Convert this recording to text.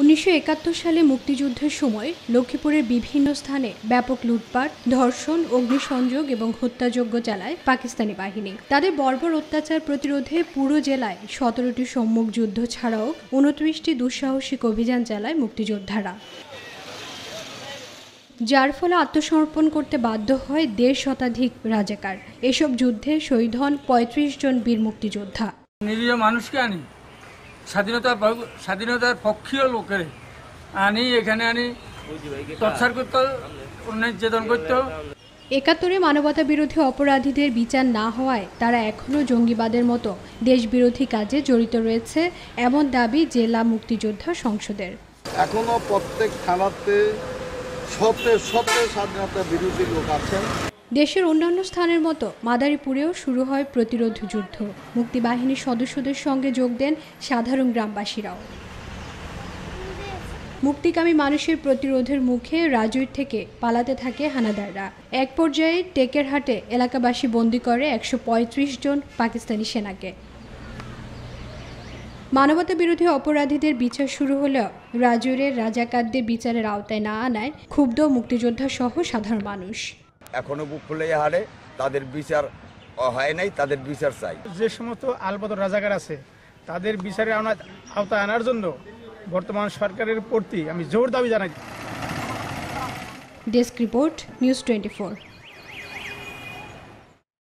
উনিশশো সালে মুক্তিযুদ্ধের সময় লক্ষ্মীপুরের বিভিন্ন স্থানে ব্যাপক লুটপাট ধর্ষণ অগ্নিসংযোগ এবং হত্যাযজ্ঞ চালায় পাকিস্তানি বাহিনী তাদের বর্বর অত্যাচার প্রতিরোধে পুরো জেলায় সতেরোটি সম্মুখ যুদ্ধ ছাড়াও উনত্রিশটি দুঃসাহসিক অভিযান চালায় মুক্তিযোদ্ধারা যার ফলে আত্মসমর্পণ করতে বাধ্য হয় দেড় শতাধিক রাজাকার এসব যুদ্ধে শহীদ হন পঁয়ত্রিশ জন বীর মুক্তিযোদ্ধা নিরীহ মানুষকে আনি স্বাধীনতা স্বাধীনতার পক্ষীয় লোকের আনি এখানে আনি তৎসার করত নির্যাতন করত একাত্তরে মানবতা বিরোধী অপরাধীদের বিচার না হওয়ায় তারা এখনও জঙ্গিবাদের মতো দেশবিরোধী কাজে জড়িত রয়েছে এমন দাবি জেলা মুক্তিযোদ্ধা সংসদের এখনও প্রত্যেক থানাতে শত শত স্বাধীনতা বিরোধী লোক আছেন দেশের অন্যান্য স্থানের মতো মাদারীপুরেও শুরু হয় প্রতিরোধ যুদ্ধ মুক্তিবাহিনীর সদস্যদের সঙ্গে যোগ দেন সাধারণ গ্রামবাসীরাও মুক্তিকামী মানুষের প্রতিরোধের মুখে রাজুর থেকে পালাতে থাকে হানাদাররা এক পর্যায়ে টেকেরহাটে এলাকাবাসী বন্দী করে একশো জন পাকিস্তানি সেনাকে মানবতা বিরোধী অপরাধীদের বিচার শুরু হলেও রাজুরের রাজাকারদের বিচারের আওতায় না আনায় ক্ষুব্ধ মুক্তিযোদ্ধা সহ সাধারণ মানুষ এখনও বুক খুলে হারে তাদের বিচার হয় নাই তাদের বিচার চাই যে সমস্ত আলবদর রাজাকার আছে তাদের বিচারে আনা আওতায় আনার জন্য বর্তমান সরকারের প্রতি আমি জোর দাবি জানাই ডেস্ক রিপোর্ট নিউজ টোয়েন্টি